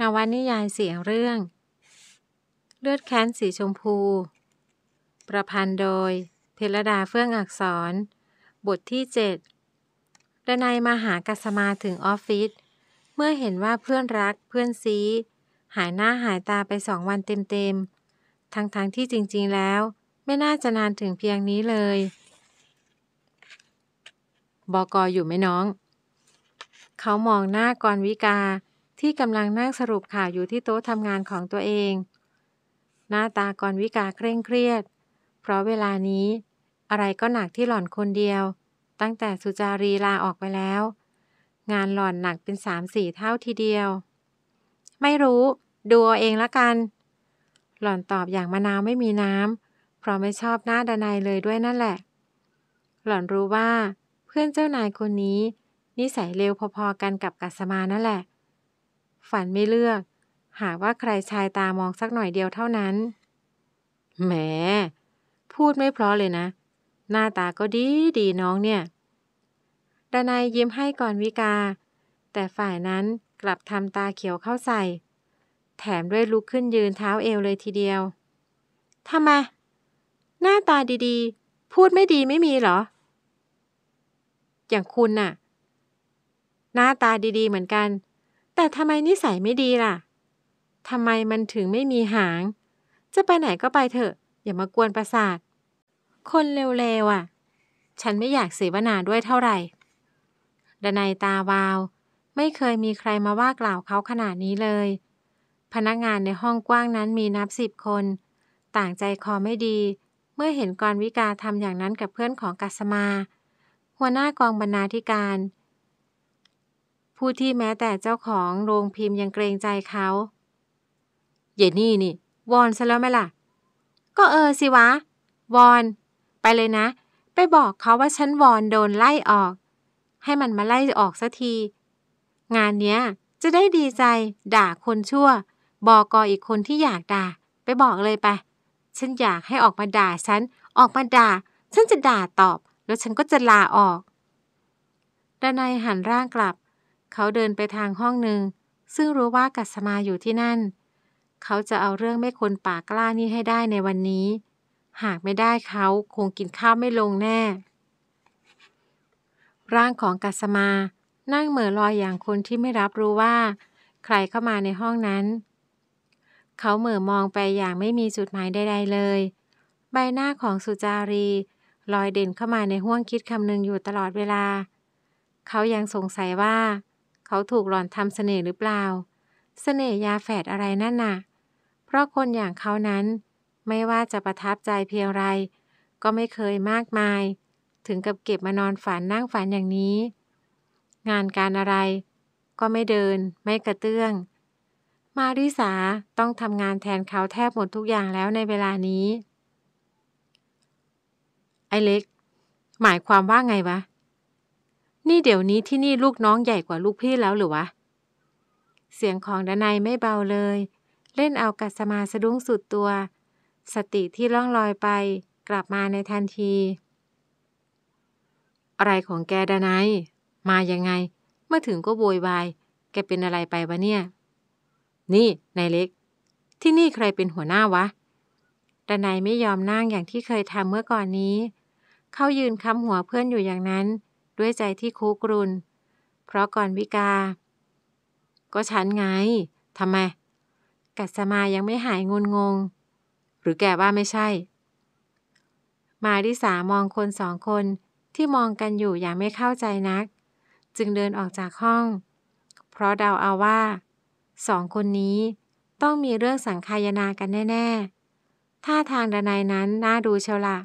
นวนิยายเสียงเรื่อง เลือดแค้นสีชมพู ประพันธ์โดยเพลดาเฟื่องอักษร บทที่เจ็ดดนายมาหากัสมาถึงออฟฟิศเมื่อเห็นว่าเพื่อนรักเพื่อนซีหายหน้าหายตาไปสองวันเต็มๆทั้งๆทที่จริงๆแล้ว ไม่น่าจะนานถึงเพียงนี้เลย บอกออยู่ไหมน้อง เขามองหน้ากรวิกาที่กำลังนั่งสรุปข่าวอยู่ที่โต๊ะทำงานของตัวเอง หน้าตากรวิกาเคร่งเครียด เพราะเวลานี้อะไรก็หนักที่หล่อนคนเดียว ตั้งแต่สุจารีลาออกไปแล้ว งานหล่อนหนักเป็นสามสี่เท่าทีเดียว ไม่รู้ ดูเอาเองละกัน หล่อนตอบอย่างมะนาวไม่มีน้ำ เพราะไม่ชอบหน้าดานายเลยด้วยนั่นแหละ หล่อนรู้ว่า เพื่อนเจ้านายคนนี้นิสัยเลวพอๆกันกับกัสมานั่นแหละฝันไม่เลือก หากว่าใครชายตามอง สักหน่อยเดียวเท่านั้น แหม พูดไม่เพราะเลยนะ หน้าตาก็ดีดีน้องเนี่ยดนายยิ้มให้ก่อนวิกา แต่ฝ่ายนั้นกลับทำตาเขียวเข้าใส่ แถมด้วยลุกขึ้นยืนเท้าเอวเลยทีเดียว ทำไมหน้าตาดีๆ พูดไม่ดีไม่มีเหรอ อย่างคุณน่ะ หน้าตาดีๆ เหมือนกันแต่ทำไมนิสัยไม่ดีล่ะ ทำไมมันถึงไม่มีหาง จะไปไหนก็ไปเถอะ อย่ามากวนประสาท คนเร็วๆ อ่ะ ฉันไม่อยากเสวนาด้วยเท่าไหร่ ดนายตาวาว ไม่เคยมีใครมาว่ากล่าวเขาขนาดนี้เลย พนักงานในห้องกว้างนั้นมีนับสิบคน ต่างใจคอไม่ดี เมื่อเห็นกรวิกาทำอย่างนั้นกับเพื่อนของกัสมา หัวหน้ากองบรรณาธิการผู้ที่แม้แต่เจ้าของโรงพิมพ์ยังเกรงใจเขา เยนี่นี่ วอนซะแล้วไหมล่ะ ก็เออสิวะวอนไปเลยนะ ไปบอกเขาว่าฉันวอนโดนไล่ออก ให้มันมาไล่ออกสักที งานเนี้ยจะได้ดีใจ ด่าคนชั่วบอกกออีกคนที่อยากด่าไปบอกเลยไปฉันอยากให้ออกมาด่าฉันออกมาด่าฉันจะด่าตอบ แล้วฉันก็จะลาออกดนายหันร่างกลับเขาเดินไปทางห้องหนึ่ง ซึ่งรู้ว่ากัสมาอยู่ที่นั่น เขาจะเอาเรื่องไม่คนปากกล้านี้ให้ได้ในวันนี้ หากไม่ได้เขาคงกินข้าวไม่ลงแน่ ร่างของกัสมา นั่งเหม่อลอยอย่างคนที่ไม่รับรู้ว่า ใครเข้ามาในห้องนั้น เขาเหม่อมองไปอย่างไม่มีจุดหมายใดๆเลย ใบหน้าของสุจารีลอยเด่นเข้ามาในห้วงคิดคำนึงอยู่ตลอดเวลา เขายังสงสัยว่าเขาถูกหลอนทำเสน่ห์หรือเปล่า เสน่ห์ยาแฝดอะไรนั่นน่ะ เพราะคนอย่างเขานั้นไม่ว่าจะประทับใจเพียงไร ก็ไม่เคยมากมาย ถึงกับเก็บมานอนฝัน นั่งฝันอย่างนี้ งานการอะไร ก็ไม่เดิน ไม่กระเตื้อง มาริสาต้องทำงานแทนเขาแทบหมดทุกอย่างแล้วในเวลานี้ ไอเล็ก หมายความว่าไงวะนี่เดี๋ยวนี้ที่นี่ลูกน้องใหญ่กว่าลูกพี่แล้วหรือวะ เสียงของดนายไม่เบาเลย เล่นเอากัสมาสะดุ้งสุดตัว สติที่ล่องลอยไปกลับมาในทันที อะไรของแกดนายมายังไง เมื่อถึงก็โวยวาย แกเป็นอะไรไปวะเนี่ย นี่นายเล็ก ที่นี่ใครเป็นหัวหน้าวะดนายไม่ยอมนั่งอย่างที่เคยทำเมื่อก่อนนี้ เขายืนค้ำหัวเพื่อนอยู่อย่างนั้นด้วยใจที่คุกรุนเพราะก่อนวิกา ก็ฉันไง ทำไม กัสมายังไม่หายงุนงง หรือแกว่าไม่ใช่ มาริสา มองคนสองคนที่มองกันอยู่อย่างไม่เข้าใจนัก จึงเดินออกจากห้อง เพราะเดาเอาว่า สองคนนี้ต้องมีเรื่องสังคายนากันแน่ๆท่าทางดนายนั้นน่าดูเชียวล่ะ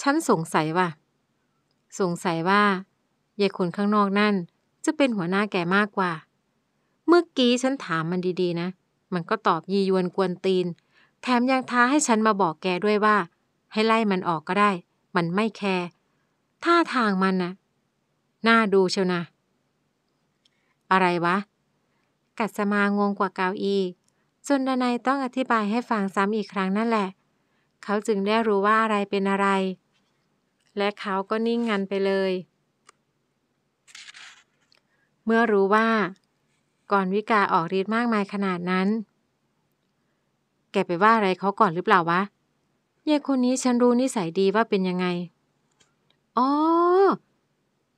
ฉันสงสัยว่าสงสัยว่ายายคนข้างนอกนั่น จะเป็นหัวหน้าแก่มากกว่า เมื่อกี้ฉันถามมันดี ๆ นะ มันก็ตอบยียวนกวนตีน แถมยังท้าให้ฉันมาบอกแกด้วยว่า ให้ไล่มันออกก็ได้ มันไม่แคร์ท่าทางมันนะหน้าดูเชียวนะ อะไรวะ กัสมางงกว่าเกาอีจนดนายต้องอธิบายให้ฟังซ้ำอีกครั้งนั่นแหละ เขาจึงได้รู้ว่าอะไรเป็นอะไรและเขาก็นิ่งงันไปเลย เมื่อรู้ว่าก่อนวิกาออกฤทธิ์มากมายขนาดนั้น แกไปว่าอะไรเขาก่อนหรือเปล่าวะยายคนนี้ฉันรู้นิสัยดีว่าเป็นยังไงอ๋อ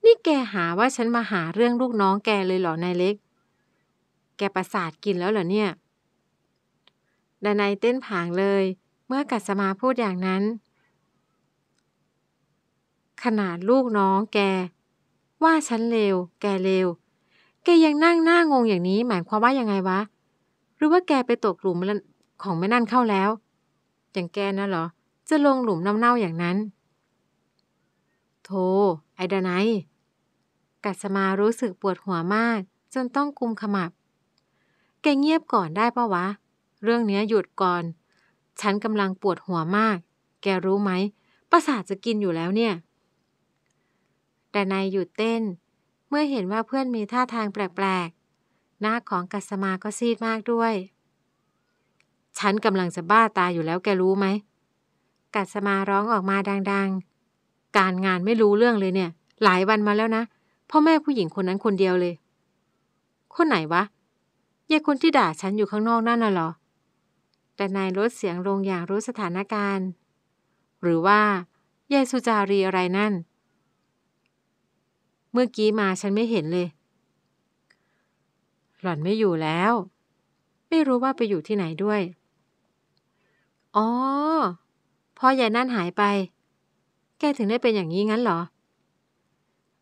นี่แกหาว่าฉันมาหาเรื่องลูกน้องแกเลยเหรอนายเล็ก แกประสาทกินแล้วเหรอเนี่ยดานายเต้นผางเลย เมื่อกัสมาพูดอย่างนั้นขนาดลูกน้องแก ว่าฉันเลว แกเลว แกยังนั่งหน้างงอย่างนี้ หมายความว่ายังไงวะ หรือว่าแกไปตกหลุมของแม่นั่นเข้าแล้ว อย่างแกนะเหรอ จะลงหลุมน้ำเน่าอย่างนั้นโธไอดานายกัสมารู้สึกปวดหัวมาก จนต้องกุมขมับ แกเงียบก่อนได้ปะวะ เรื่องเนี้ยหยุดก่อน ฉันกำลังปวดหัวมาก แกรู้ไหมประสาทจะกินอยู่แล้วเนี่ยแต่นายหยุดเต้นเมื่อเห็นว่าเพื่อนมีท่าทางแปลกๆหน้าของกัสมาก็ซีดมากด้วย ฉันกำลังจะบ้าตายอยู่แล้วแกรู้ไหมกัสมาร้องออกมาดังๆ การงานไม่รู้เรื่องเลยเนี่ย หลายวันมาแล้วนะ พ่อแม่ผู้หญิงคนนั้นคนเดียวเลย คนไหนวะยายคนที่ด่าฉันอยู่ข้างนอกนั่นน่ะเหรอ แต่นายลดเสียงลงอย่างรู้สถานการณ์ หรือว่ายายสุจารีอะไรนั่นเมื่อกี้มาฉันไม่เห็นเลย หล่อนไม่อยู่แล้ว ไม่รู้ว่าไปอยู่ที่ไหนด้วย อ๋อพ่อยายนั่นหายไป แกถึงได้เป็นอย่างนี้งั้นเหรอ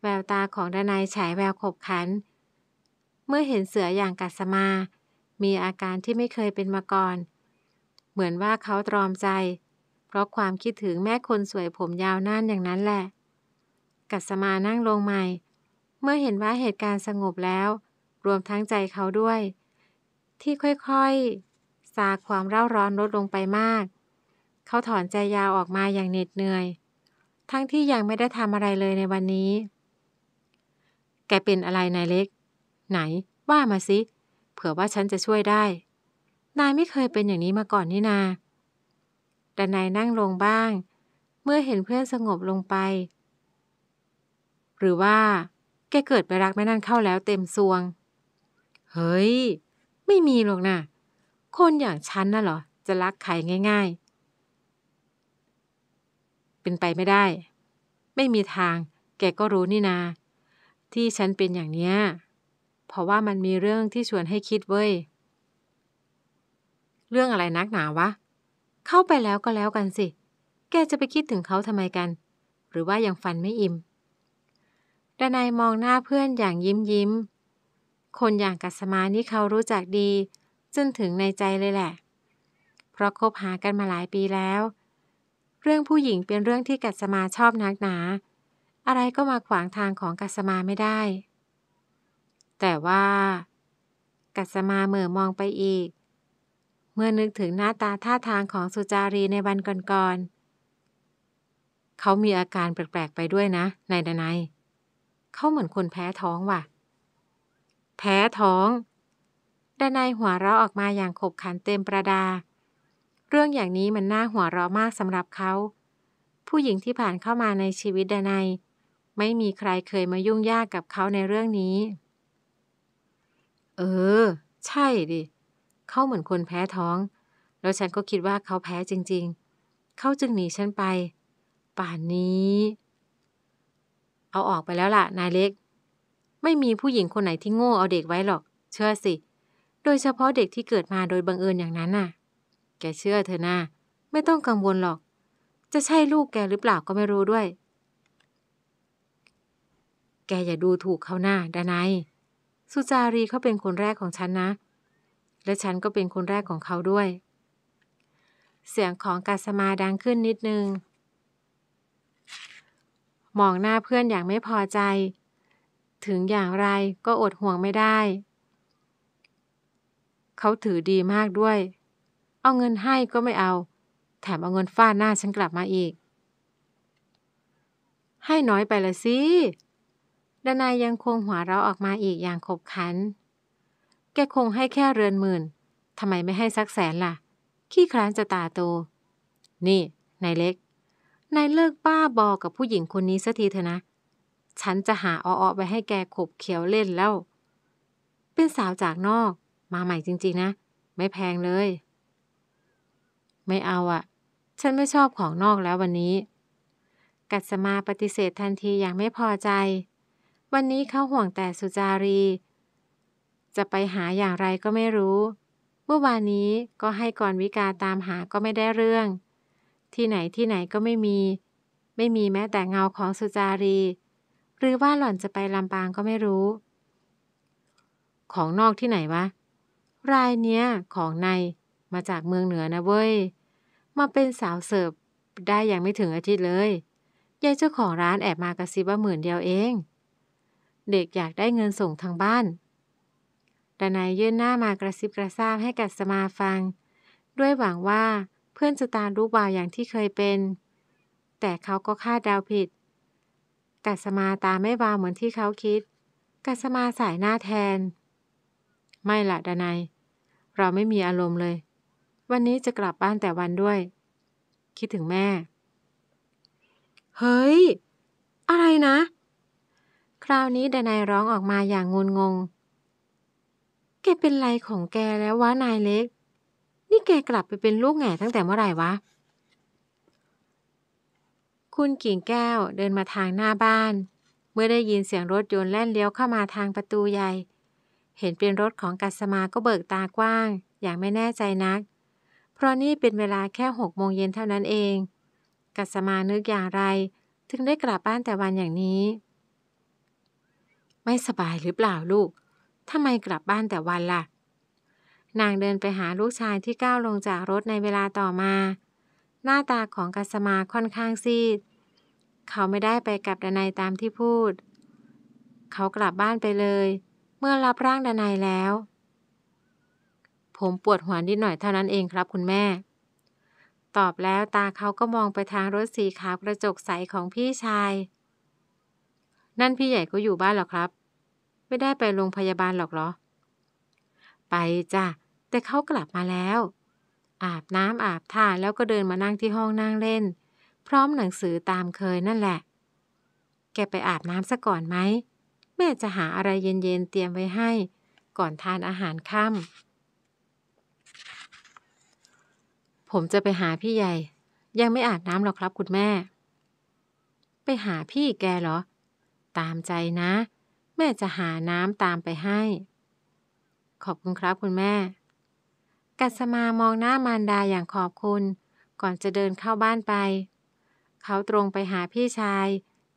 แววตาของดานายฉายแววขบขัน เมื่อเห็นเสืออย่างกัสมา มีอาการที่ไม่เคยเป็นมาก่อน เหมือนว่าเขาตรอมใจ เพราะความคิดถึงแม่คนสวยผมยาวนั่นอย่างนั้นแหละกัสมานั่งลงใหม่ เมื่อเห็นว่าเหตุการณ์สงบแล้ว รวมทั้งใจเขาด้วย ที่ค่อยๆซาความเร่าร้อนลดลงไปมาก เขาถอนใจยาวออกมาอย่างเหน็ดเหนื่อย ทั้งที่ยังไม่ได้ทำอะไรเลยในวันนี้ แกเป็นอะไรนายเล็ก ไหนว่ามาสิเผื่อว่าฉันจะช่วยได้ นายไม่เคยเป็นอย่างนี้มาก่อนนี่นา แต่นายนั่งลงบ้าง เมื่อเห็นเพื่อนสงบลงไปหรือว่าแกเกิดไปรักแม่นั่นเข้าแล้วเต็มซวง เฮ้ย ไม่มีหรอกนะคนอย่างฉันน่ะเหรอ จะรักใครง่ายๆ เป็นไปไม่ได้ ไม่มีทาง แกก็รู้นี่นา ที่ฉันเป็นอย่างเนี้ย เพราะว่ามันมีเรื่องที่ชวนให้คิดเว้ย เรื่องอะไรนักหนาวะ เข้าไปแล้วก็แล้วกันสิ แกจะไปคิดถึงเขาทำไมกัน หรือว่ายังฟันไม่อิ่มดนายมองหน้าเพื่อนอย่างยิ้มยิ้ม คนอย่างกัสมานี่เขารู้จักดีจนถึงในใจเลยแหละ เพราะคบหากันมาหลายปีแล้ว เรื่องผู้หญิงเป็นเรื่องที่กัสมาชอบนักหนา อะไรก็มาขวางทางของกัสมาไม่ได้ แต่ว่า กัสมาเหม่อมองไปอีก เมื่อนึกถึงหน้าตาท่าทางของสุจารีในวันก่อนๆเขามีอาการแปลกๆไปด้วยนะนายดนายเขาเหมือนคนแพ้ท้องว่ะ แพ้ท้องดานายหัวเราะออกมาอย่างขบขันเต็มประดา เรื่องอย่างนี้มันน่าหัวเราะมากสำหรับเขา ผู้หญิงที่ผ่านเข้ามาในชีวิตดานายไม่มีใครเคยมายุ่งยากกับเขาในเรื่องนี้ เออ ใช่ดิ เขาเหมือนคนแพ้ท้อง แล้วฉันก็คิดว่าเขาแพ้จริง ๆ เขาจึงหนีฉันไป ป่านนี้เอาออกไปแล้วล่ะนายเล็ก ไม่มีผู้หญิงคนไหนที่โง่เอาเด็กไว้หรอก เชื่อสิโดยเฉพาะเด็กที่เกิดมาโดยบังเอิญอย่างนั้นน่ะ แกเชื่อเธอหน้าไม่ต้องกังวลหรอก จะใช่ลูกแกหรือเปล่าก็ไม่รู้ด้วย แกอย่าดูถูกเขาหน้าดานายสุจารีเขาเป็นคนแรกของฉันนะ และฉันก็เป็นคนแรกของเขาด้วย เสียงของกาสมาดังขึ้นนิดนึงมองหน้าเพื่อนอย่างไม่พอใจ ถึงอย่างไรก็อดห่วงไม่ได้ เขาถือดีมากด้วย เอาเงินให้ก็ไม่เอา แถมเอาเงินฟาดหน้าฉันกลับมาอีก ให้น้อยไปละสิดนายยังคงหัวเราออกมาอีกอย่างขบขันแกคงให้แค่เรือนหมื่นทำไมไม่ให้สักแสนล่ะขี้คร้านจะตาโตนี่นายเล็กนายเลิกบ้าบอกับผู้หญิงคนนี้สักทีเถอะนะ ฉันจะหาอ้ออไปให้แกขบเขียวเล่นแล้ว เป็นสาวจากนอก มาใหม่จริง ๆ นะ ไม่แพงเลย ไม่เอาอะฉันไม่ชอบของนอกแล้ววันนี้ กัสมาปฏิเสธทันทีอย่างไม่พอใจ วันนี้เขาห่วงแต่สุจารี จะไปหาอย่างไรก็ไม่รู้ เมื่อวานนี้ก็ให้กรวิกาตามหาก็ไม่ได้เรื่องที่ไหนที่ไหนก็ไม่มี ไม่มีแม้แต่เงาของสุจารี หรือว่าหล่อนจะไปลำปางก็ไม่รู้ ของนอกที่ไหนวะรายเนี้ยของใน มาจากเมืองเหนือนะเว้ยมาเป็นสาวเสิร์ฟได้อย่างไม่ถึงอาทิตย์เลยยายเจ้าของร้านแอบมากระซิบว่าหมื่นเดียวเอง เด็กอยากได้เงินส่งทางบ้านแต่นายยื่นหน้ามากระซิบกระซาบให้กัสมาฟัง ด้วยหวังว่าเพื่อนสตาร์รู้บ่าวอย่างที่เคยเป็น แต่เขาก็คาดเดาผิด กัสมาตาไม่วาวเหมือนที่เขาคิด กัสมาสายหน้าแทน ไม่ละดนายเราไม่มีอารมณ์เลย วันนี้จะกลับบ้านแต่วันด้วย คิดถึงแม่ เฮ้ย อะไรนะ คราวนี้ดนายร้องออกมาอย่างงุนงง แกเป็นไรของแกแล้ววะนายเล็กนี่แกกลับไปเป็นลูกแง่ตั้งแต่เมื่อไหร่วะ คุณกิ่งแก้วเดินมาทางหน้าบ้าน เมื่อได้ยินเสียงรถยนต์แล่นเลี้ยวเข้ามาทางประตูใหญ่ เห็นเป็นรถของกัสมาก็เบิกตากว้าง อย่างไม่แน่ใจนัก เพราะนี่เป็นเวลาแค่หกโมงเย็นเท่านั้นเอง กัสมานึกอย่างไรถึงได้กลับบ้านแต่วันอย่างนี้ ไม่สบายหรือเปล่าลูกทำไมกลับบ้านแต่วันละ่ะนางเดินไปหาลูกชายที่ก้าวลงจากรถในเวลาต่อมา หน้าตาของกัสมาค่อนข้างซีด เขาไม่ได้ไปกับดนายตามที่พูด เขากลับบ้านไปเลย เมื่อรับร่างดนายแล้ว ผมปวดหัวนิดหน่อยเท่านั้นเองครับคุณแม่ ตอบแล้วตาเขาก็มองไปทางรถสีขาวกระจกใสของพี่ชาย นั่นพี่ใหญ่ก็อยู่บ้านหรอครับ ไม่ได้ไปโรงพยาบาลหรอกเหรอ ไปจ้ะแต่เขากลับมาแล้ว อาบน้ำอาบท่าแล้วก็เดินมานั่งที่ห้องนั่งเล่น พร้อมหนังสือตามเคยนั่นแหละ แกไปอาบน้ำซะก่อนไหมแม่จะหาอะไรเย็นๆ เตรียมไว้ให้ ก่อนทานอาหารค่ำผมจะไปหาพี่ใหญ่ ยังไม่อาบน้ำหรอกครับคุณแม่ ไปหาพี่แกเหรอ ตามใจนะ แม่จะหาน้ำตามไปให้ ขอบคุณครับคุณแม่กัสมามองหน้ามารดาอย่างขอบคุณ ก่อนจะเดินเข้าบ้านไป เขาตรงไปหาพี่ชาย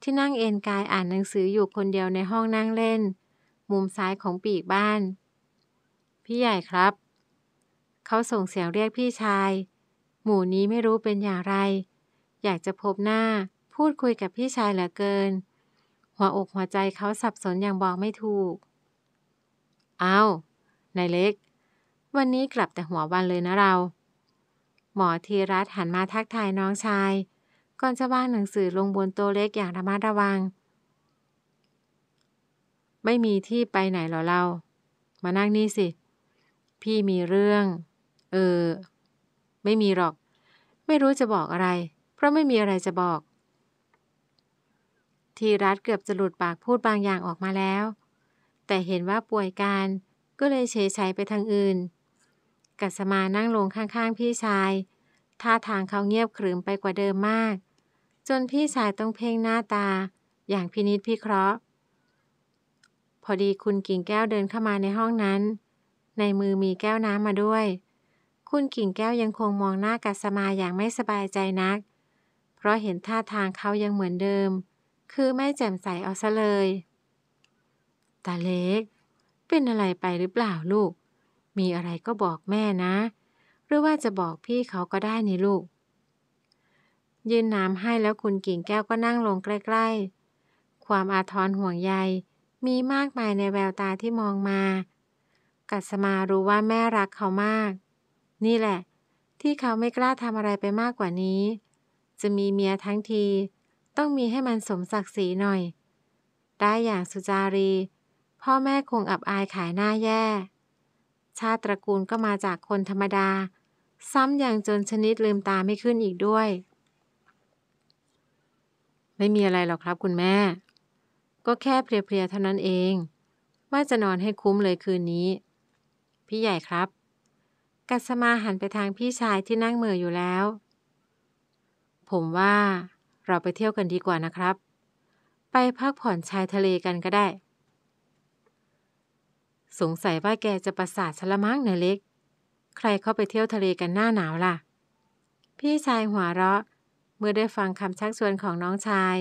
ที่นั่งเอนกายอ่านหนังสืออยู่คนเดียวในห้องนั่งเล่น มุมซ้ายของปีกบ้าน พี่ใหญ่ครับ เขาส่งเสียงเรียกพี่ชาย หมู่นี้ไม่รู้เป็นอย่างไร อยากจะพบหน้าพูดคุยกับพี่ชายเหลือเกิน หัวอกหัวใจเขาสับสนอย่างบอกไม่ถูก เอานายเล็กวันนี้กลับแต่หัววันเลยนะเรา หมอธีรัตหันมาทักทายน้องชาย ก่อนจะวางหนังสือลงบนโต๊ะเล็กอย่างระมัดระวัง ไม่มีที่ไปไหนหรอเรา มานั่งนี่สิ พี่มีเรื่อง เออ ไม่มีหรอก ไม่รู้จะบอกอะไร เพราะไม่มีอะไรจะบอกธีรัตเกือบจะหลุดปากพูดบางอย่างออกมาแล้ว แต่เห็นว่าป่วยการ ก็เลยเฉยๆไปทางอื่นกัสมานั่งลงข้างๆพี่ชาย ท่าทางเขาเงียบขรึมไปกว่าเดิมมาก จนพี่ชายต้องเพ่งหน้าตา อย่างพินิษพิเคราะห์ พอดีคุณกิ่งแก้วเดินเข้ามาในห้องนั้น ในมือมีแก้วน้ำมาด้วย คุณกิ่งแก้วยังคงมองหน้ากัสมาอย่างไม่สบายใจนัก เพราะเห็นท่าทางเขายังเหมือนเดิม คือไม่แจ่มใสเอาซะเลยตาเล็กเป็นอะไรไปหรือเปล่าลูกมีอะไรก็บอกแม่นะ หรือว่าจะบอกพี่เขาก็ได้นี่ลูกยืนน้ำให้แล้วคุณกิ่งแก้วก็นั่งลงใกล้ๆ ความอาทรห่วงใยมีมากมายในแววตาที่มองมา กัสมารู้ว่าแม่รักเขามาก นี่แหละ ที่เขาไม่กล้าทำอะไรไปมากกว่านี้ จะมีเมียทั้งที ต้องมีให้มันสมศักดิ์ศรีหน่อย ได้อย่างสุจารีพ่อแม่คงอับอายขายหน้าแย่ชาติตระกูลก็มาจากคนธรรมดา ซ้ำอย่างจนชนิดลืมตาไม่ขึ้นอีกด้วย ไม่มีอะไรหรอกครับคุณแม่ ก็แค่เพลียๆเท่านั้นเอง ว่าจะนอนให้คุ้มเลยคืนนี้ พี่ใหญ่ครับ กัสมาหันไปทางพี่ชายที่นั่งเมืออยู่แล้ว ผมว่าเราไปเที่ยวกันดีกว่านะครับ ไปพักผ่อนชายทะเลกันก็ได้สงสัยว่าแกจะประสาทชละมังเนเล็ก ใครเข้าไปเที่ยวทะเลกันหน้าหนาวล่ะ พี่ชายหัวเราะ เมื่อได้ฟังคำชักชวนของน้องชาย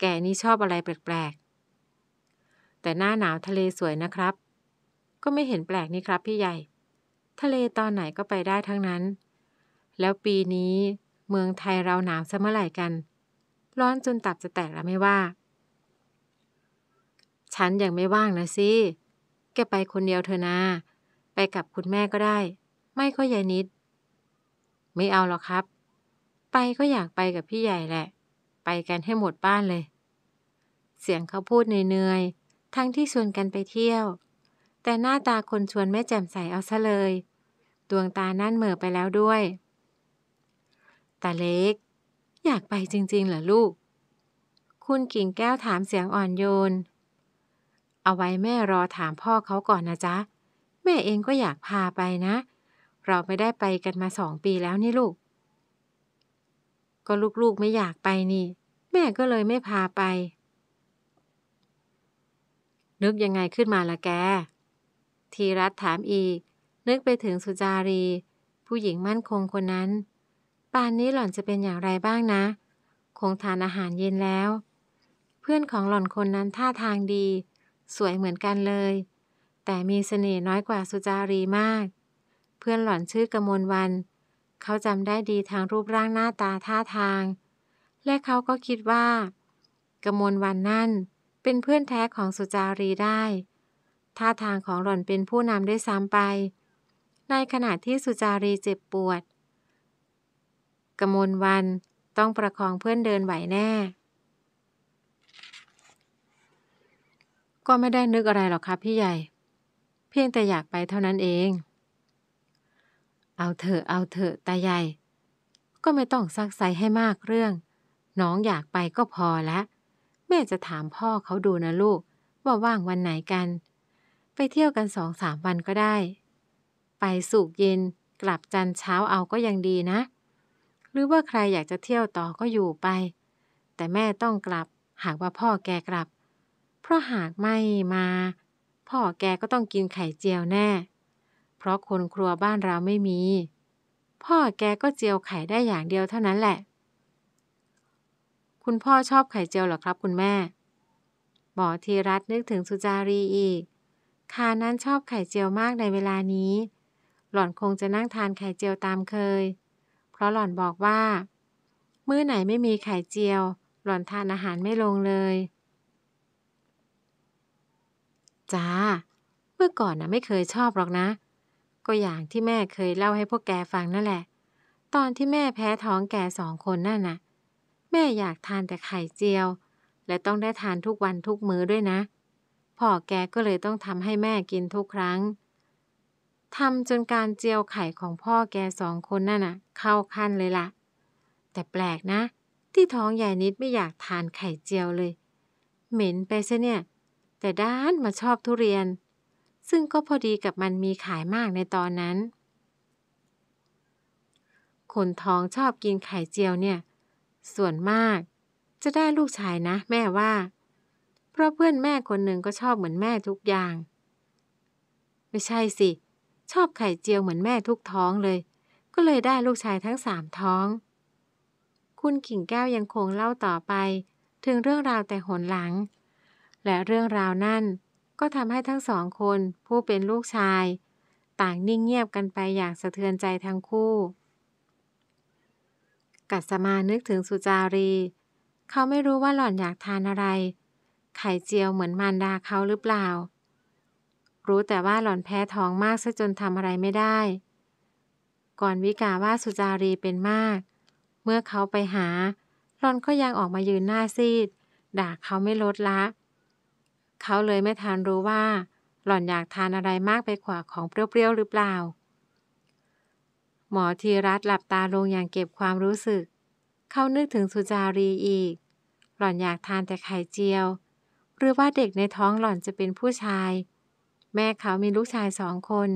แกนี่ชอบอะไรแปลกๆแต่หน้าหนาวทะเลสวยนะครับ ก็ไม่เห็นแปลกนี่ครับพี่ใหญ่ ทะเลตอนไหนก็ไปได้ทั้งนั้น แล้วปีนี้เมืองไทยเราหนาวซะเมื่อไหร่กัน ร้อนจนตับจะแตกแล้วไม่ว่า ฉันยังไม่ว่างนะสิแกไปคนเดียวเธอนา ไปกับคุณแม่ก็ได้ ไม่ก็ยายนิด ไม่เอาหรอกครับ ไปก็อยากไปกับพี่ใหญ่แหละ ไปกันให้หมดบ้านเลย เสียงเขาพูดเหนื่อยๆ ทั้งที่ชวนกันไปเที่ยว แต่หน้าตาคนชวนแม่แจ่มใสเอาซะเลย ดวงตานั่นเหม่อไปแล้วด้วย ตาเล็ก อยากไปจริงๆเหรอลูก คุณกิ่งแก้วถามเสียงอ่อนโยนเอาไว้แม่รอถามพ่อเขาก่อนนะจ๊ะ แม่เองก็อยากพาไปนะ เราไม่ได้ไปกันมาสองปีแล้วนี่ลูก ก็ลูกๆ ไม่อยากไปนี่ แม่ก็เลยไม่พาไป นึกยังไงขึ้นมาละแก ทีรัตถามอีก นึกไปถึงสุจารี ผู้หญิงมั่นคงคนนั้นป่านนี้หล่อนจะเป็นอย่างไรบ้างนะ คงทานอาหารเย็นแล้ว เพื่อนของหล่อนคนนั้นท่าทางดีสวยเหมือนกันเลย แต่มีเสน่ห์น้อยกว่าสุจารีมาก เพื่อนหล่อนชื่อกมลวัน เขาจำได้ดีทางรูปร่างหน้าตาท่าทาง และเขาก็คิดว่า กมลวันนั่นเป็นเพื่อนแท้ของสุจารีได้ ท่าทางของหล่อนเป็นผู้นำด้วยซ้ำไป ในขณะที่สุจารีเจ็บปวด กมลวันต้องประคองเพื่อนเดินไหวแน่ก็ไม่ได้นึกอะไรหรอกครับพี่ใหญ่ เพียงแต่อยากไปเท่านั้นเอง เอาเถอะเอาเถอะตาใหญ่ ก็ไม่ต้องซักไซให้มากเรื่อง น้องอยากไปก็พอละ แม่จะถามพ่อเขาดูนะลูกว่าว่างวันไหนกัน ไปเที่ยวกันสองสามวันก็ได้ ไปสุกเย็นกลับจันเช้าเอาก็ยังดีนะ หรือว่าใครอยากจะเที่ยวต่อก็อยู่ไป แต่แม่ต้องกลับ หากว่าพ่อแกกลับเพราะหากไม่มา พ่อแกก็ต้องกินไข่เจียวแน่ เพราะคนครัวบ้านเราไม่มี พ่อแกก็เจียวไข่ได้อย่างเดียวเท่านั้นแหละ คุณพ่อชอบไข่เจียวเหรอครับคุณแม่หมอธีรัตนึกถึงสุจารีอีกคานั้นชอบไข่เจียวมากในเวลานี้ หล่อนคงจะนั่งทานไข่เจียวตามเคย เพราะหล่อนบอกว่ามื้อไหนไม่มีไข่เจียว หล่อนทานอาหารไม่ลงเลยจ้าเมื่อก่อนนะไม่เคยชอบหรอกนะ ก็อย่างที่แม่เคยเล่าให้พวกแกฟังนั่นแหละ ตอนที่แม่แพ้ท้องแกสองคนนั่นนะ่ะ แม่อยากทานแต่ไข่เจียว และต้องได้ทานทุกวันทุกมื้อด้วยนะ พ่อแกก็เลยต้องทำให้แม่กินทุกครั้งทำจนการเจียวไข่ของพ่อแกสองคนนั่นน่ะ เข้าขั้นเลยละ่ะ แต่แปลกนะ ที่ท้องใหญ่นิดไม่อยากทานไข่เจียวเลย เหม็นไปซะเนี่ยแต่ด้านมาชอบทุเรียน ซึ่งก็พอดีกับมันมีขายมากในตอนนั้นคนท้องชอบกินไข่เจียวเนี่ย ส่วนมาก จะได้ลูกชายนะ แม่ว่า เพราะเพื่อนแม่คนหนึ่งก็ชอบเหมือนแม่ทุกอย่าง ไม่ใช่สิ ชอบไข่เจียวเหมือนแม่ทุกท้องเลย ก็เลยได้ลูกชายทั้งสามท้อง คุณขิงแก้วยังคงเล่าต่อไป ถึงเรื่องราวแต่หนหลังและเรื่องราวนั่นก็ทำให้ทั้งสองคนผู้เป็นลูกชาย ต่างนิ่งเงียบกันไปอย่างสะเทือนใจทั้งคู่ กัสมานึกถึงสุจารี เขาไม่รู้ว่าหล่อนอยากทานอะไร ไข่เจียวเหมือนมารดาเขาหรือเปล่า รู้แต่ว่าหล่อนแพ้ท้องมากซะจนทำอะไรไม่ได้ก่อนวิกาว่าสุจารีเป็นมาก เมื่อเขาไปหาหล่อนก็ยังออกมายืนหน้าซีดด่าเขาไม่ลดละเเขาเลยไม่ทันรู้ว่า หล่อนอยากทานอะไรมากไปกว่าของเปรี้ยวๆ หรือเปล่า หมอทีรัตหลับตาลงอย่างเก็บความรู้สึก เขานึกถึงสุจารีอีก หล่อนอยากทานแต่ไข่เจียว หรือว่าเด็กในท้องหล่อนจะเป็นผู้ชาย แม่เขามีลูกชายสองคน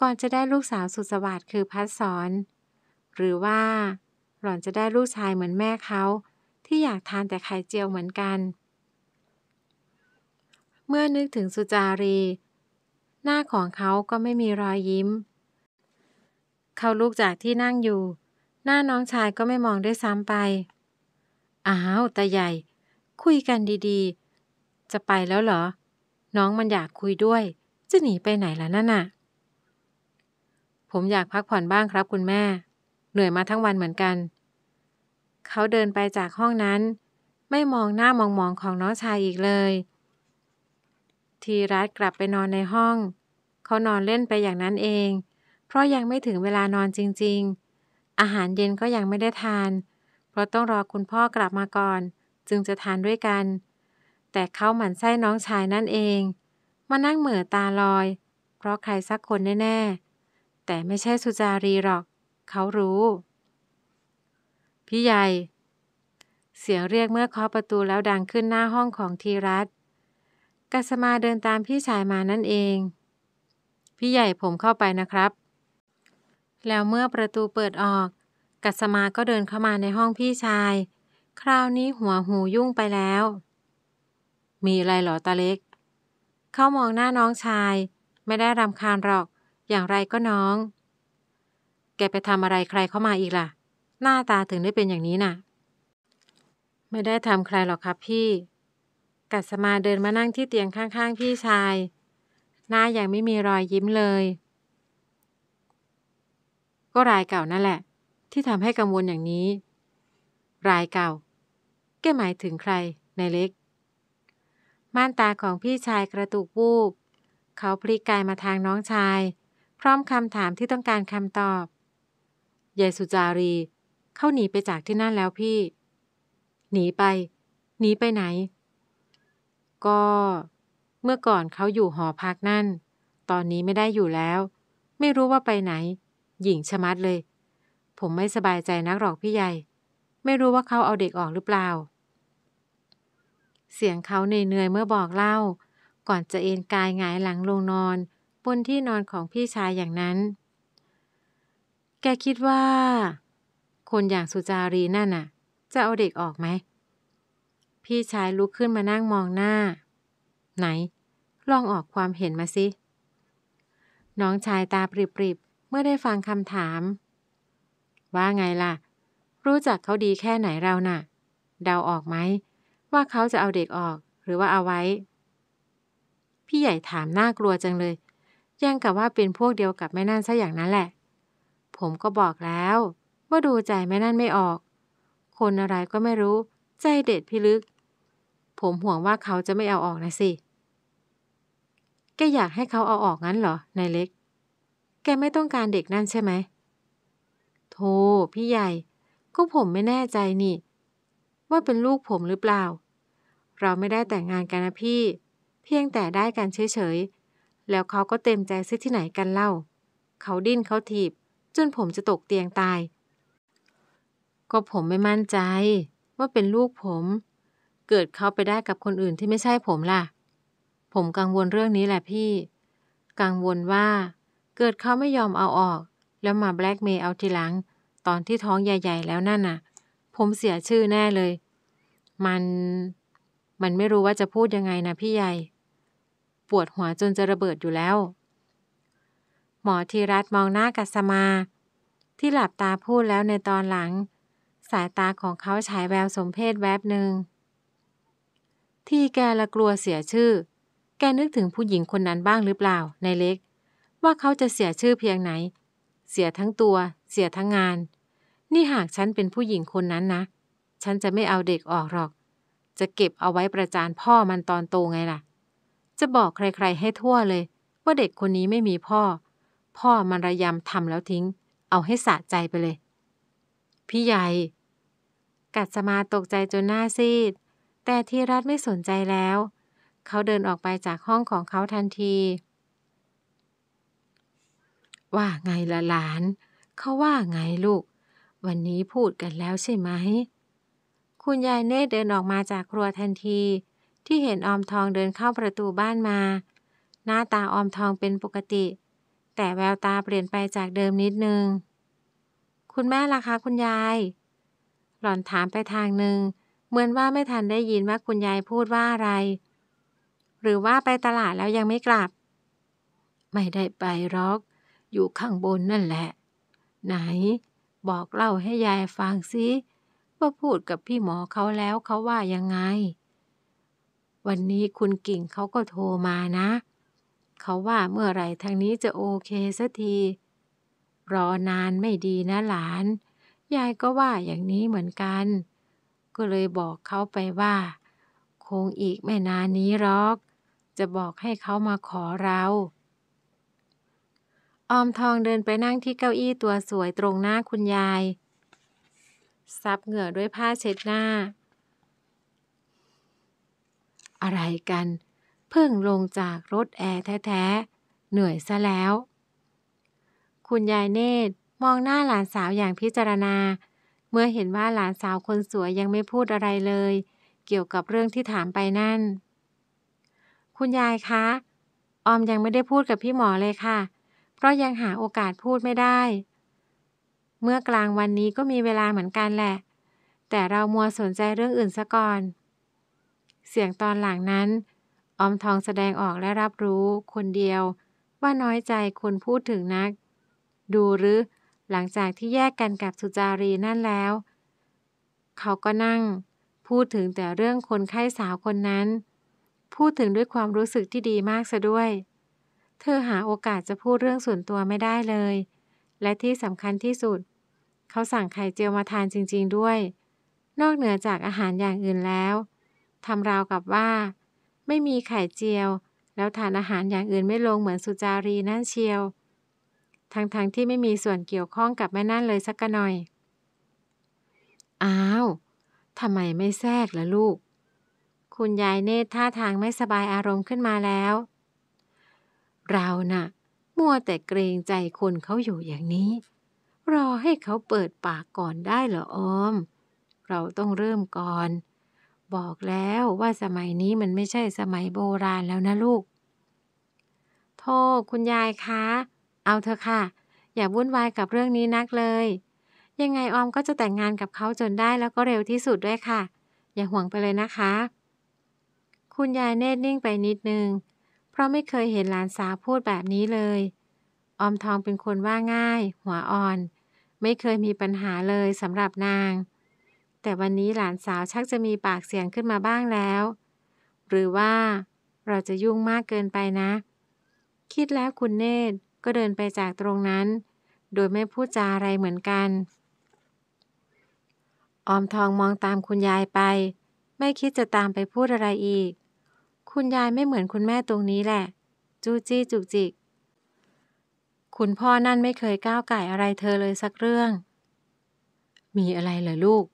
ก่อนจะได้ลูกสาวสุดสวัสดิ์คือพัดสอน หรือว่า หล่อนจะได้ลูกชายเหมือนแม่เขา ที่อยากทานแต่ไข่เจียวเหมือนกันเมื่อนึกถึงสุจารี หน้าของเขาก็ไม่มีรอยยิ้ม เขาลุกจากที่นั่งอยู่ หน้าน้องชายก็ไม่มองด้วยซ้ำไปอ้าวตาใหญ่ คุยกันดีๆ จะไปแล้วเหรอ น้องมันอยากคุยด้วย จะหนีไปไหนล่ะนั่นน่ะ ผมอยากพักผ่อนบ้างครับคุณแม่ เหนื่อยมาทั้งวันเหมือนกัน เขาเดินไปจากห้องนั้น ไม่มองหน้ามองมองของน้องชายอีกเลยทีรัตกลับไปนอนในห้อง เขานอนเล่นไปอย่างนั้นเอง เพราะยังไม่ถึงเวลานอนจริงๆ อาหารเย็นก็ยังไม่ได้ทาน เพราะต้องรอคุณพ่อกลับมาก่อน จึงจะทานด้วยกัน แต่เขาหมั่นไส้น้องชายนั่นเอง มานั่งเหม่อตาลอย เพราะใครสักคนแน่ๆ แต่ไม่ใช่สุจารีหรอก เขารู้ พี่ใหญ่ เสียงเรียกเมื่อเคาะประตูแล้วดังขึ้นหน้าห้องของทีรัตน์กัสมาเดินตามพี่ชายมานั่นเอง พี่ใหญ่ผมเข้าไปนะครับ แล้วเมื่อประตูเปิดออก กัสมาก็เดินเข้ามาในห้องพี่ชาย คราวนี้หัวหูยุ่งไปแล้ว มีอะไรหรอตาเล็ก เขามองหน้าน้องชาย ไม่ได้รำคาญหรอก อย่างไรก็น้อง แกไปทำอะไรใครเข้ามาอีกล่ะ หน้าตาถึงได้เป็นอย่างนี้น่ะ ไม่ได้ทำใครหรอกครับพี่กัสมาเดินมานั่งที่เตียงข้างๆ พี่ชาย หน้ายังไม่มีรอยยิ้มเลย ก็รายเก่านั่นแหละ ที่ทำให้กังวลอย่างนี้ รายเก่าแกหมายถึงใครนายเล็ก ม่านตาของพี่ชายกระตุกวูบเขาพลิกกายมาทางน้องชาย พร้อมคำถามที่ต้องการคำตอบยายสุจารี เข้าหนีไปจากที่นั่นแล้วพี่ หนีไป หนีไปไหนก็ เมื่อก่อนเขาอยู่หอพักนั่น ตอนนี้ไม่ได้อยู่แล้ว ไม่รู้ว่าไปไหน หญิงชะมัดเลย ผมไม่สบายใจนักหรอกพี่ใหญ่ ไม่รู้ว่าเขาเอาเด็กออกหรือเปล่า เสียงเขาเหนื่อยเมื่อบอกเล่า ก่อนจะเอนกายหงายหลังลงนอน บนที่นอนของพี่ชายอย่างนั้น แกคิดว่า คนอย่างสุจารีนั่นน่ะจะเอาเด็กออกไหมพี่ชายลุกขึ้นมานั่งมองหน้า ไหนลองออกความเห็นมาสิ น้องชายตาปริบๆ เมื่อได้ฟังคำถาม ว่าไงล่ะ รู้จักเขาดีแค่ไหนเรานะ่ะ เดาออกไหม ว่าเขาจะเอาเด็กออกหรือว่าเอาไว้ พี่ใหญ่ถามน่ากลัวจังเลยยังกับว่าเป็นพวกเดียวกับแม่นั่นซะอย่างนั้นแหละ ผมก็บอกแล้ว ว่าดูใจแม่นั่นไม่ออก คนอะไรก็ไม่รู้ ใจเด็ดพิลึกผมห่วงว่าเขาจะไม่เอาออกนะสิ แกอยากให้เขาเอาออกงั้นเหรอ นายเล็ก แกไม่ต้องการเด็กนั่นใช่ไหมโธ่ พี่ใหญ่ ก็ผมไม่แน่ใจนี่ ว่าเป็นลูกผมหรือเปล่า เราไม่ได้แต่งงานกันนะพี่ เพียงแต่ได้กันเฉยๆ แล้วเขาก็เต็มใจซิที่ไหนกันเล่า เขาดิ้นเขาถีบจนผมจะตกเตียงตาย ก็ผมไม่มั่นใจ ว่าเป็นลูกผมเกิดเขาไปได้กับคนอื่นที่ไม่ใช่ผมล่ะ ผมกังวลเรื่องนี้แหละพี่ กังวลว่า เกิดเขาไม่ยอมเอาออก แล้วมาแบล็กเมย์เอาทีหลัง ตอนที่ท้องใหญ่ ๆ แล้วนั่นน่ะ ผมเสียชื่อแน่เลย มัน มันไม่รู้ว่าจะพูดยังไงนะพี่ใหญ่ ปวดหัวจนจะระเบิดอยู่แล้ว หมอธีรัตมองหน้ากัสมา ที่หลับตาพูดแล้วในตอนหลัง สายตาของเขาฉายแววสมเพศแวบหนึ่งที่แกละกลัวเสียชื่อ แกนึกถึงผู้หญิงคนนั้นบ้างหรือเปล่าในเล็ก ว่าเขาจะเสียชื่อเพียงไหน เสียทั้งตัว เสียทั้งงาน นี่หากฉันเป็นผู้หญิงคนนั้นนะ ฉันจะไม่เอาเด็กออกหรอก จะเก็บเอาไว้ประจานพ่อมันตอนโตไงล่ะ จะบอกใครๆ ให้ทั่วเลย ว่าเด็กคนนี้ไม่มีพ่อ พ่อมันระยำทำแล้วทิ้ง เอาให้สะใจไปเลย พี่ใหญ่ กัดสมาตกใจจนหน้าซีดแต่ธีรัตไม่สนใจแล้ว เขาเดินออกไปจากห้องของเขาทันที ว่าไงละหลาน เขาว่าไงลูก วันนี้พูดกันแล้วใช่ไหม คุณยายเนตเดินออกมาจากครัวทันที ที่เห็นออมทองเดินเข้าประตูบ้านมา หน้าตาออมทองเป็นปกติ แต่แววตาเปลี่ยนไปจากเดิมนิดนึง คุณแม่ล่ะคะคุณยาย หล่อนถามไปทางหนึ่งเหมือนว่าไม่ทันได้ยินว่าคุณยายพูดว่าอะไร หรือว่าไปตลาดแล้วยังไม่กลับ ไม่ได้ไปหรอก อยู่ข้างบนนั่นแหละ ไหน บอกเล่าให้ยายฟังสิว่าพูดกับพี่หมอเขาแล้วเขาว่ายังไง วันนี้คุณกิ่งเขาก็โทรมานะ เขาว่าเมื่อไรทางนี้จะโอเคสักที รอนานไม่ดีนะหลาน ยายก็ว่าอย่างนี้เหมือนกันก็เลยบอกเขาไปว่า คงอีกไม่นานนี้หรอก จะบอกให้เขามาขอเรา ออมทองเดินไปนั่งที่เก้าอี้ตัวสวยตรงหน้าคุณยายซับเหงื่อด้วยผ้าเช็ดหน้า อะไรกันเพิ่งลงจากรถแอร์แท้ ๆ เหนื่อยซะแล้ว คุณยายเนตรมองหน้าหลานสาวอย่างพิจารณาเมื่อเห็นว่าหลานสาวคนสวยยังไม่พูดอะไรเลย เกี่ยวกับเรื่องที่ถามไปนั่น คุณยายคะออมยังไม่ได้พูดกับพี่หมอเลยค่ะ เพราะยังหาโอกาสพูดไม่ได้ เมื่อกลางวันนี้ก็มีเวลาเหมือนกันแหละ แต่เรามัวสนใจเรื่องอื่นซะก่อน เสียงตอนหลังนั้น ออมทองแสดงออกและรับรู้คนเดียว ว่าน้อยใจคนพูดถึงนัก ดูหรือหลังจากที่แยกกันกับสุจารีนั่นแล้ว เขาก็นั่งพูดถึงแต่เรื่องคนไข้สาวคนนั้น พูดถึงด้วยความรู้สึกที่ดีมากซะด้วย เธอหาโอกาสจะพูดเรื่องส่วนตัวไม่ได้เลย และที่สำคัญที่สุด เขาสั่งไข่เจียวมาทานจริง ๆด้วย นอกเหนือจากอาหารอย่างอื่นแล้ว ทำราวกับว่า ไม่มีไข่เจียว แล้วทานอาหารอย่างอื่นไม่ลงเหมือนสุจารีนั่นเชียวทั้งๆทที่ไม่มีส่วนเกี่ยวข้องกับแม่นั่นเลยสักหน่อย อ้าวทำไมไม่แทรกล่ะลูก คุณยายเนธท่าทางไม่สบายอารมณ์ขึ้นมาแล้ว เรานะ่ะ มัวแต่เกรงใจคนเขาอยู่อย่างนี้ รอให้เขาเปิดปากก่อนได้เหรอออม เราต้องเริ่มก่อน บอกแล้วว่าสมัยนี้มันไม่ใช่สมัยโบราณแล้วนะลูกโทษคุณยายคะเอาเถอะค่ะ อย่าวุ่นวายกับเรื่องนี้นักเลย ยังไงออมก็จะแต่งงานกับเขาจนได้แล้วก็เร็วที่สุดด้วยค่ะ อย่าห่วงไปเลยนะคะ คุณยายเนตรนิ่งไปนิดนึง เพราะไม่เคยเห็นหลานสาวพูดแบบนี้เลยออมทองเป็นคนว่าง่าย หัวอ่อน ไม่เคยมีปัญหาเลยสำหรับนาง แต่วันนี้หลานสาวชักจะมีปากเสียงขึ้นมาบ้างแล้ว หรือว่า เราจะยุ่งมากเกินไปนะ คิดแล้วคุณเนตรก็เดินไปจากตรงนั้น โดยไม่พูดจาอะไรเหมือนกัน ออมทองมองตามคุณยายไป ไม่คิดจะตามไปพูดอะไรอีก คุณยายไม่เหมือนคุณแม่ตรงนี้แหละจูจี้จุกจิก คุณพ่อนั่นไม่เคยก้าวไก่อะไรเธอเลยสักเรื่อง มีอะไรเหรอลูก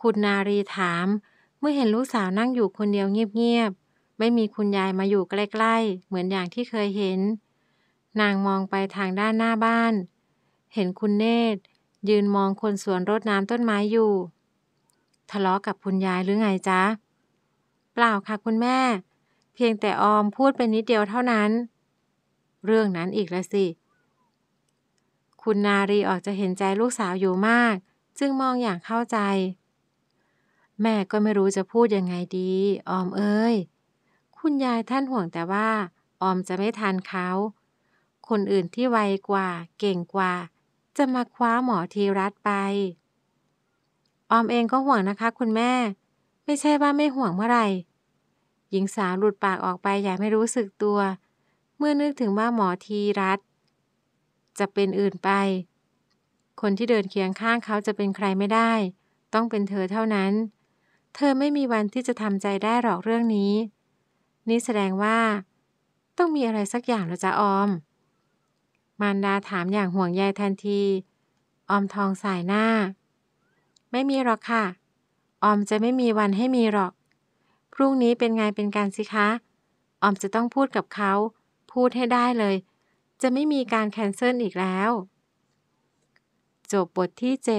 คุณนารีถาม เมื่อเห็นลูกสาวนั่งอยู่คนเดียวเงียบๆไม่มีคุณยายมาอยู่ใกล้ๆเหมือนอย่างที่เคยเห็นนางมองไปทางด้านหน้าบ้าน เห็นคุณเนตร ยืนมองคนสวนรดน้ำต้นไม้อยู่ ทะเลาะกับคุณยายหรือไงจ๊ะ เปล่าค่ะคุณแม่ เพียงแต่ออมพูดไปนิดเดียวเท่านั้น เรื่องนั้นอีกแล้วสิ คุณนารีออกจะเห็นใจลูกสาวอยู่มาก จึงมองอย่างเข้าใจ แม่ก็ไม่รู้จะพูดยังไงดี ออมเอ้ย คุณยายท่านห่วงแต่ว่าออมจะไม่ทันเขาคนอื่นที่ไวกว่าเก่งกว่า จะมาคว้าหมอทีรัตไป ออมเองก็ห่วงนะคะคุณแม่ ไม่ใช่ว่าไม่ห่วงเมื่อไหร่หญิงสาวหลุดปากออกไปอย่างไม่รู้สึกตัว เมื่อนึกถึงว่าหมอทีรัตจะเป็นอื่นไป คนที่เดินเคียงข้างเขาจะเป็นใครไม่ได้ ต้องเป็นเธอเท่านั้น เธอไม่มีวันที่จะทำใจได้หรอกเรื่องนี้ นี่แสดงว่า ต้องมีอะไรสักอย่างนะจะออมมารดาถามอย่างห่วงใยทันที ออมทองสายหน้า ไม่มีหรอกค่ะ ออมจะไม่มีวันให้มีหรอก พรุ่งนี้เป็นไงเป็นการสิคะ ออมจะต้องพูดกับเขา พูดให้ได้เลย จะไม่มีการแคนเซิลอีกแล้ว จบบทที่ 7